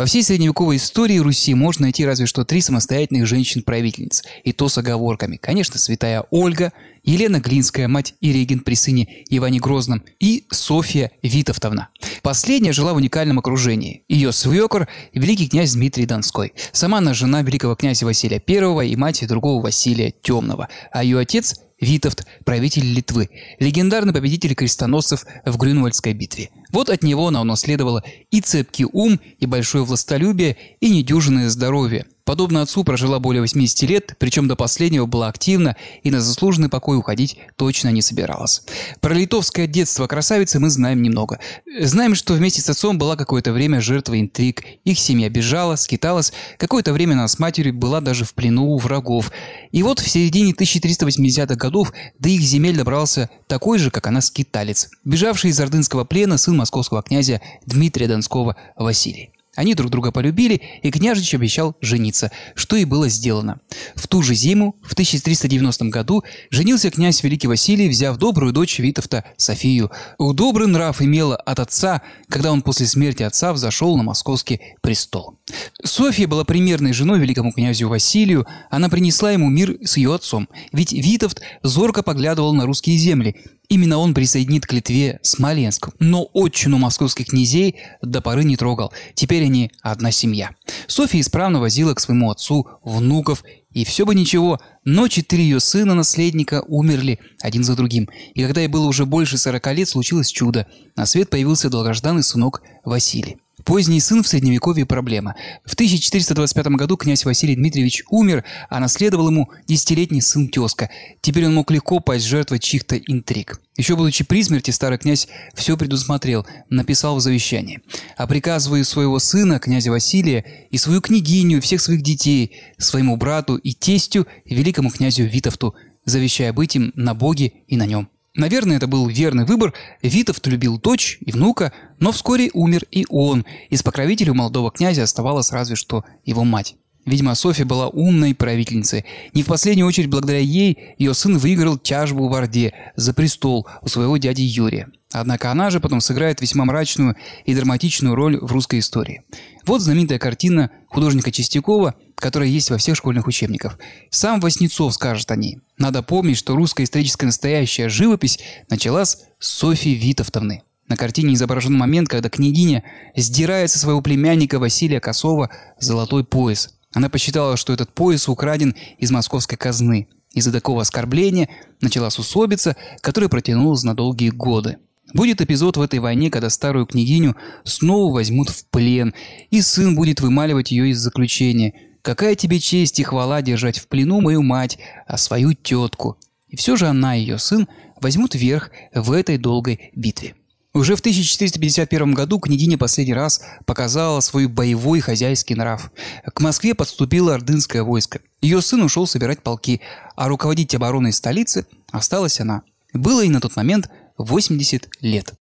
Во всей средневековой истории Руси можно найти разве что три самостоятельных женщин-правительниц, и то с оговорками. Конечно, святая Ольга, Елена Глинская, мать Ирегин при сыне Иване Грозном, и Софья Витовтовна. Последняя жила в уникальном окружении. Ее свекор – великий князь Дмитрий Донской. Сама она жена великого князя Василия I и мать другого Василия Темного, а ее отец – Витовт, правитель Литвы, легендарный победитель крестоносцев в Грюнвальдской битве – вот от него она унаследовала и цепкий ум, и большое властолюбие, и недюжинное здоровье – Подобно отцу прожила более 80 лет, причем до последнего была активна и на заслуженный покой уходить точно не собиралась. Про литовское детство красавицы мы знаем немного. Знаем, что вместе с отцом была какое-то время жертвой интриг. Их семья бежала, скиталась, какое-то время она с матерью была даже в плену у врагов. И вот в середине 1380-х годов до их земель добрался такой же, как она, скиталец, бежавший из ордынского плена сын московского князя Дмитрия Донского Василий. Они друг друга полюбили, и княжич обещал жениться, что и было сделано. В ту же зиму, в 1390 году, женился князь Великий Василий, взяв добрую дочь Витовта Софию. Добрый нрав имела от отца, когда он после смерти отца взошел на московский престол. Софья была примерной женой великому князю Василию, она принесла ему мир с ее отцом, ведь Витовт зорко поглядывал на русские земли, Именно он присоединит к Литве Смоленск, но отчину московских князей до поры не трогал. Теперь они одна семья. Софья исправно возила к своему отцу внуков, и все бы ничего, но четыре ее сына-наследника умерли один за другим. И когда ей было уже больше сорока лет, случилось чудо. На свет появился долгожданный сынок Василий. Поздний сын в Средневековье – проблема. В 1425 году князь Василий Дмитриевич умер, а наследовал ему десятилетний сын тезка. Теперь он мог легко пасть жертвой чьих-то интриг. Еще будучи при смерти, старый князь все предусмотрел, написал в завещании. «А приказываю своего сына, князя Василия, и свою княгиню, и всех своих детей, своему брату и тестю, и великому князю Витовту, завещая быть им на Боге и на нем Наверное, это был верный выбор. Витовт любил дочь и внука, но вскоре умер и он. Из покровителя молодого князя оставалась разве что его мать. Видимо, Софья была умной правительницей. Не в последнюю очередь благодаря ей ее сын выиграл тяжбу в Орде за престол у своего дяди Юрия. Однако она же потом сыграет весьма мрачную и драматичную роль в русской истории. Вот знаменитая картина художника Чистякова – которая есть во всех школьных учебниках. Сам Васнецов скажет о ней. Надо помнить, что русская историческая настоящая живопись началась с Софьи Витовтовны. На картине изображен момент, когда княгиня сдирает со своего племянника Василия Косова золотой пояс. Она посчитала, что этот пояс украден из московской казны. Из-за такого оскорбления началась усобица, которая протянулась на долгие годы. Будет эпизод в этой войне, когда старую княгиню снова возьмут в плен, и сын будет вымаливать ее из заключения – Какая тебе честь и хвала держать в плену мою мать, а свою тетку? И все же она и ее сын возьмут верх в этой долгой битве. Уже в 1451 году княгиня последний раз показала свой боевой хозяйский нрав. К Москве подступило ордынское войско. Ее сын ушел собирать полки, а руководить обороной столицы осталась она. Было ей на тот момент 80 лет.